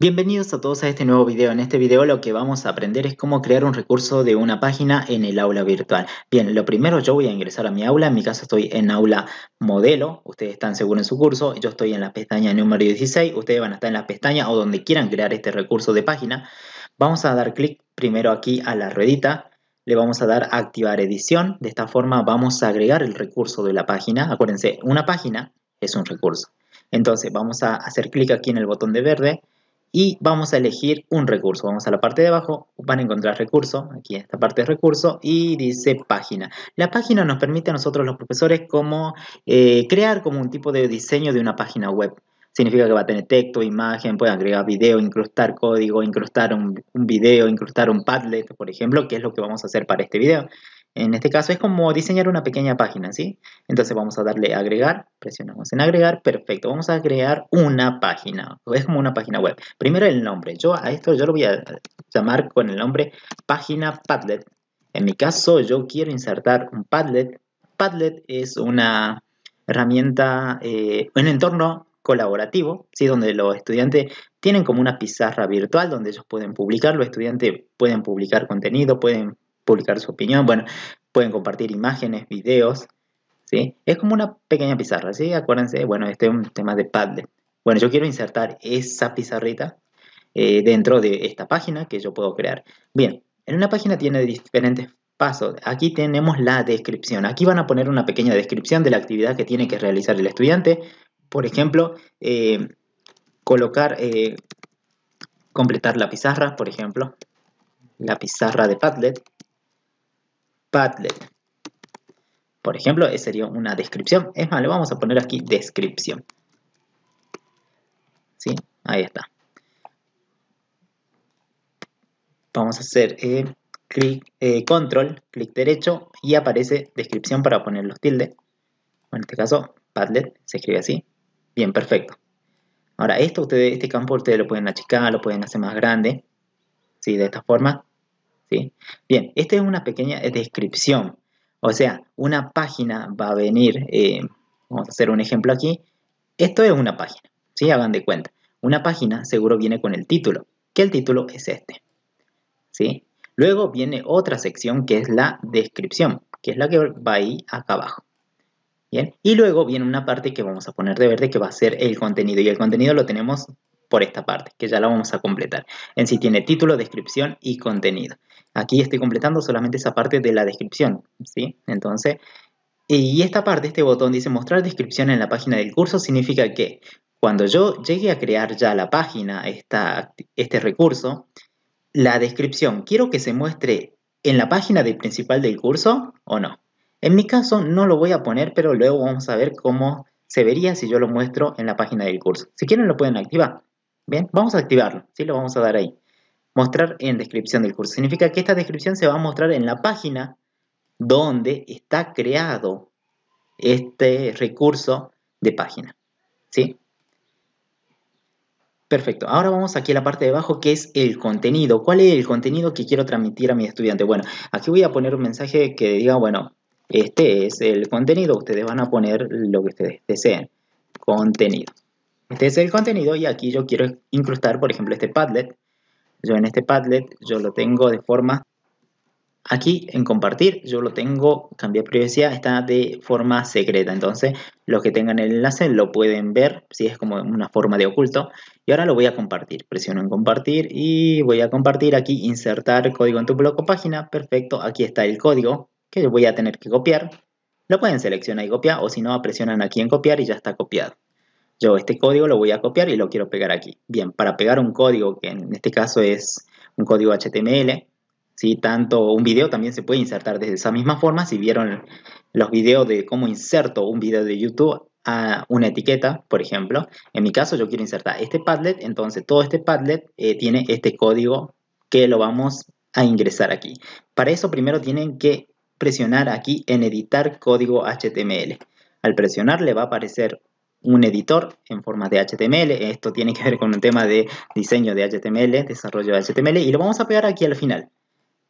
Bienvenidos a todos a este nuevo video. En este video lo que vamos a aprender es cómo crear un recurso de una página en el aula virtual. Bien, lo primero yo voy a ingresar a mi aula. En mi caso estoy en aula modelo. Ustedes están seguros en su curso. Yo estoy en la pestaña número 16. Ustedes van a estar en la pestaña o donde quieran crear este recurso de página. Vamos a dar clic primero aquí a la ruedita. Le vamos a dar activar edición. De esta forma vamos a agregar el recurso de la página. Acuérdense, una página es un recurso. Entonces vamos a hacer clic aquí en el botón de verde y vamos a elegir un recurso. Vamos a la parte de abajo, van a encontrar recurso, aquí en esta parte de recurso, y dice página. La página nos permite a nosotros los profesores como, eh, crear como un tipo de diseño de una página web. Significa que va a tener texto, imagen, puede agregar video, incrustar código, incrustar un, un video, incrustar un Padlet, por ejemplo, que es lo que vamos a hacer para este video. En este caso es como diseñar una pequeña página, ¿sí? Entonces vamos a darle a agregar, presionamos en agregar, perfecto. Vamos a crear una página, es como una página web. Primero el nombre, yo a esto yo lo voy a llamar con el nombre página Padlet. En mi caso yo quiero insertar un Padlet. Padlet es una herramienta, eh, un entorno colaborativo, ¿sí? donde los estudiantes tienen como una pizarra virtual donde ellos pueden publicar, los estudiantes pueden publicar contenido, pueden publicar su opinión, bueno, pueden compartir imágenes, videos, ¿sí? Es como una pequeña pizarra, ¿sí? Acuérdense, bueno, este es un tema de Padlet. Bueno, yo quiero insertar esa pizarrita eh, dentro de esta página que yo puedo crear. Bien, en una página tiene diferentes pasos. Aquí tenemos la descripción. Aquí van a poner una pequeña descripción de la actividad que tiene que realizar el estudiante. Por ejemplo, eh, colocar, eh, completar la pizarra, por ejemplo, la pizarra de Padlet. Padlet. Por ejemplo, eh, sería una descripción. Es más, le vamos a poner aquí descripción. ¿Sí? Ahí está. Vamos a hacer eh, clic, eh, control, clic derecho y aparece descripción para poner los tildes. En este caso, Padlet se escribe así. Bien, perfecto. Ahora, esto ustedes, este campo ustedes lo pueden achicar, lo pueden hacer más grande. ¿sí? De esta forma. Bien, esta es una pequeña descripción. O sea, una página va a venir, eh, vamos a hacer un ejemplo aquí. Esto es una página, ¿sí? Hagan de cuenta. Una página seguro viene con el título, que el título es este, ¿sí? Luego viene otra sección que es la descripción, que es la que va ahí acá abajo. Bien, y luego viene una parte que vamos a poner de verde que va a ser el contenido. Y el contenido lo tenemos por esta parte, que ya la vamos a completar. En sí tiene título, descripción y contenido. Aquí estoy completando solamente esa parte de la descripción, ¿sí? Entonces, y esta parte, este botón dice mostrar descripción en la página del curso, significa que cuando yo llegue a crear ya la página, esta, este recurso, la descripción, ¿quiero que se muestre en la página principal del curso o no? En mi caso no lo voy a poner, pero luego vamos a ver cómo se vería si yo lo muestro en la página del curso. Si quieren lo pueden activar. Bien, vamos a activarlo, ¿sí? lo vamos a dar ahí. Mostrar en descripción del curso. Significa que esta descripción se va a mostrar en la página donde está creado este recurso de página. ¿sí? Perfecto, ahora vamos aquí a la parte de abajo que es el contenido. ¿Cuál es el contenido que quiero transmitir a mis estudiante? Bueno, aquí voy a poner un mensaje que diga, bueno, este es el contenido, ustedes van a poner lo que ustedes deseen, contenido. Este es el contenido y aquí yo quiero incrustar, por ejemplo, este Padlet. Yo en este Padlet, yo lo tengo de forma... Aquí en compartir, yo lo tengo, cambiar privacidad, está de forma secreta. Entonces, los que tengan el enlace lo pueden ver, si es como una forma de oculto. Y ahora lo voy a compartir. Presiono en compartir y voy a compartir aquí, insertar código en tu blog página. Perfecto, aquí está el código que yo voy a tener que copiar. Lo pueden seleccionar y copiar o si no, presionan aquí en copiar y ya está copiado yo este código lo voy a copiar y lo quiero pegar aquí. Bien, para pegar un código, que en este caso es un código HTML, ¿sí? tanto un video también se puede insertar desde esa misma forma. Si vieron los videos de cómo inserto un video de YouTube a una etiqueta, por ejemplo, en mi caso yo quiero insertar este Padlet, entonces todo este Padlet eh, tiene este código que lo vamos a ingresar aquí. Para eso primero tienen que presionar aquí en editar código HTML. Al presionar le va a aparecer un editor en forma de HTML. Esto tiene que ver con un tema de diseño de HTML, desarrollo de HTML, y lo vamos a pegar aquí al final.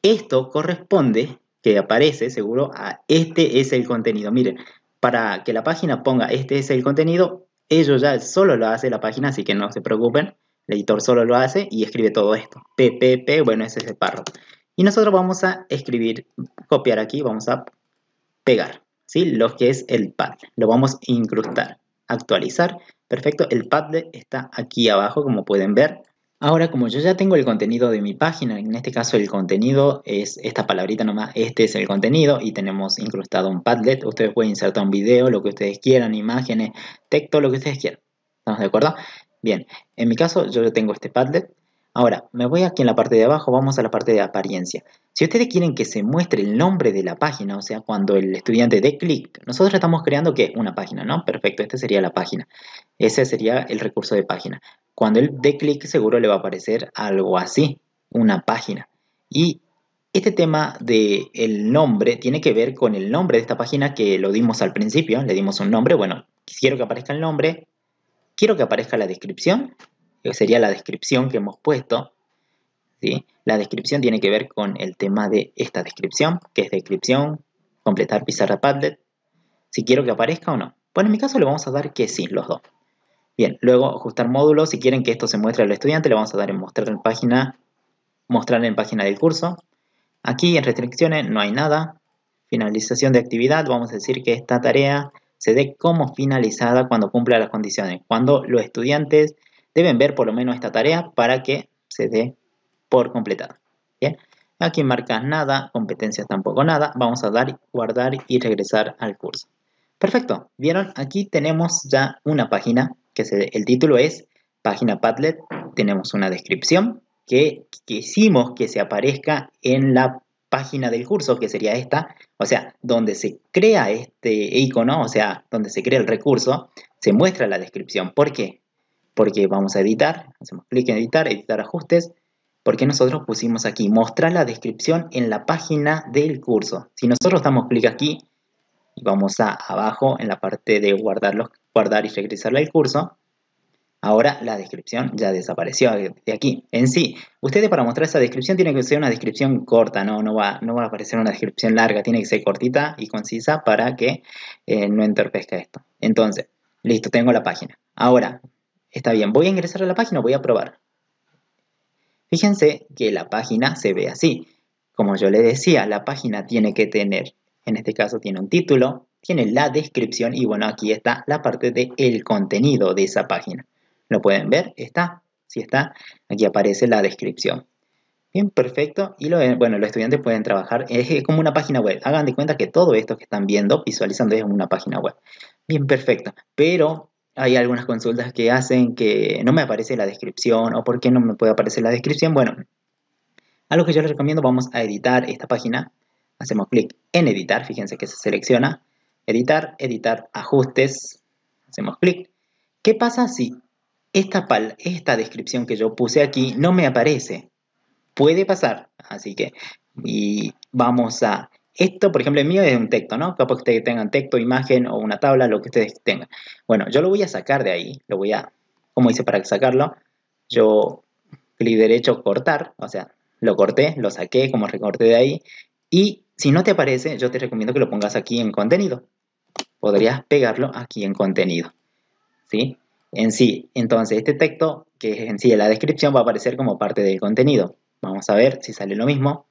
Esto corresponde, que aparece seguro, a este es el contenido. Miren, para que la página ponga este es el contenido, Ellos ya solo lo hace la página, así que no se preocupen. El editor solo lo hace y escribe todo esto. PPP, bueno, ese es el párrafo. Y nosotros vamos a escribir, copiar aquí, vamos a pegar, ¿sí? Lo que es el pad, lo vamos a incrustar actualizar. Perfecto, el Padlet está aquí abajo como pueden ver. Ahora, como yo ya tengo el contenido de mi página, en este caso el contenido es esta palabrita nomás, este es el contenido y tenemos incrustado un Padlet. Ustedes pueden insertar un video, lo que ustedes quieran, imágenes, texto, lo que ustedes quieran. ¿Estamos de acuerdo? Bien, en mi caso yo tengo este Padlet Ahora, me voy aquí en la parte de abajo, vamos a la parte de apariencia. Si ustedes quieren que se muestre el nombre de la página, o sea, cuando el estudiante dé clic, nosotros estamos creando que una página, ¿no? Perfecto, esta sería la página. Ese sería el recurso de página. Cuando él dé clic, seguro le va a aparecer algo así, una página. Y este tema del el nombre tiene que ver con el nombre de esta página que lo dimos al principio, le dimos un nombre, bueno, quiero que aparezca el nombre, quiero que aparezca la descripción sería la descripción que hemos puesto. ¿sí? La descripción tiene que ver con el tema de esta descripción, que es descripción, completar pizarra Padlet, si quiero que aparezca o no. Bueno, en mi caso le vamos a dar que sí, los dos. Bien, luego ajustar módulo, si quieren que esto se muestre al estudiante, le vamos a dar en mostrar en página, mostrar en página del curso. Aquí en restricciones no hay nada. Finalización de actividad, vamos a decir que esta tarea se dé como finalizada cuando cumpla las condiciones, cuando los estudiantes deben ver por lo menos esta tarea para que se dé por completada. aquí marcas nada, competencias tampoco nada, vamos a dar, guardar y regresar al curso. Perfecto, vieron, aquí tenemos ya una página, que el título es Página Padlet, tenemos una descripción que quisimos que se aparezca en la página del curso, que sería esta, o sea, donde se crea este icono, o sea, donde se crea el recurso, se muestra la descripción. ¿Por qué? porque vamos a editar, hacemos clic en editar, editar ajustes, porque nosotros pusimos aquí mostrar la descripción en la página del curso. Si nosotros damos clic aquí y vamos a abajo en la parte de guardar, guardar y regresar al curso, Ahora la descripción ya desapareció de aquí. En sí, ustedes para mostrar esa descripción tienen que ser una descripción corta, no, no, va, no va a aparecer una descripción larga, tiene que ser cortita y concisa para que eh, no entorpezca esto. Entonces, listo, tengo la página. Ahora, Está bien, voy a ingresar a la página, voy a probar. Fíjense que la página se ve así. Como yo le decía, la página tiene que tener, en este caso tiene un título, tiene la descripción y bueno, aquí está la parte del el contenido de esa página. ¿Lo pueden ver? Está, si sí está, aquí aparece la descripción. Bien, perfecto. Y lo, bueno, los estudiantes pueden trabajar, es como una página web. Hagan de cuenta que todo esto que están viendo, visualizando, es una página web. Bien, perfecto. Pero hay algunas consultas que hacen que no me aparece la descripción o por qué no me puede aparecer la descripción. Bueno, algo que yo les recomiendo, vamos a editar esta página. Hacemos clic en editar, fíjense que se selecciona. Editar, editar, ajustes. Hacemos clic. ¿Qué pasa si esta, pal esta descripción que yo puse aquí no me aparece? Puede pasar, así que y vamos a esto, por ejemplo, el mío es un texto, ¿no? Capaz que ustedes tengan texto, imagen o una tabla, lo que ustedes tengan. Bueno, yo lo voy a sacar de ahí, lo voy a, como hice para sacarlo? Yo clic derecho, cortar, o sea, lo corté, lo saqué, como recorté de ahí. Y si no te aparece, yo te recomiendo que lo pongas aquí en contenido. Podrías pegarlo aquí en contenido, ¿sí? En sí, entonces este texto, que es en sí de la descripción, va a aparecer como parte del contenido. Vamos a ver si sale lo mismo.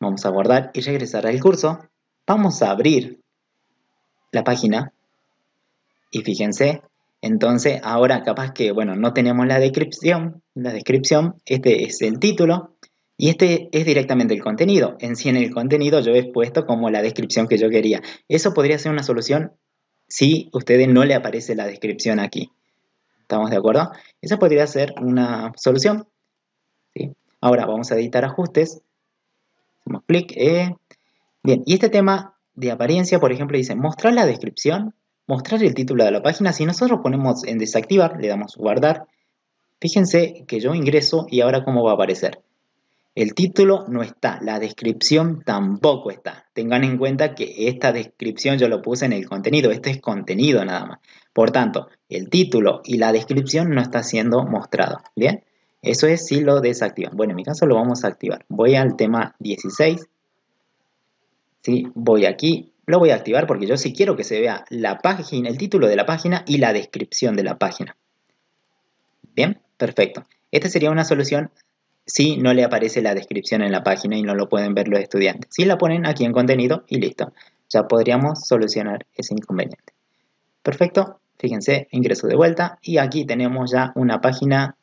Vamos a guardar y regresar al curso. Vamos a abrir la página. Y fíjense, entonces ahora capaz que, bueno, no tenemos la descripción. La descripción, este es el título. Y este es directamente el contenido. En sí, en el contenido yo he puesto como la descripción que yo quería. Eso podría ser una solución si a ustedes no le aparece la descripción aquí. ¿Estamos de acuerdo? Eso podría ser una solución. ¿sí? Ahora vamos a editar ajustes clic. Eh. Bien, y este tema de apariencia, por ejemplo, dice mostrar la descripción, mostrar el título de la página. Si nosotros ponemos en desactivar, le damos guardar. Fíjense que yo ingreso y ahora cómo va a aparecer. El título no está, la descripción tampoco está. Tengan en cuenta que esta descripción yo lo puse en el contenido, este es contenido nada más. Por tanto, el título y la descripción no está siendo mostrado. ¿Bien? Eso es si lo desactivan. Bueno, en mi caso lo vamos a activar. Voy al tema 16. Voy aquí, lo voy a activar porque yo sí quiero que se vea la página, el título de la página y la descripción de la página. Bien, perfecto. Esta sería una solución si no le aparece la descripción en la página y no lo pueden ver los estudiantes. Si la ponen aquí en contenido y listo. Ya podríamos solucionar ese inconveniente. Perfecto, fíjense, ingreso de vuelta y aquí tenemos ya una página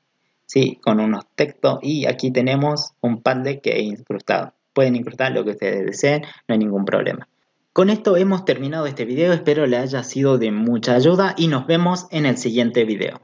¿sí? con unos textos y aquí tenemos un de que he incrustado. Pueden incrustar lo que ustedes deseen, no hay ningún problema. Con esto hemos terminado este video, espero le haya sido de mucha ayuda y nos vemos en el siguiente video.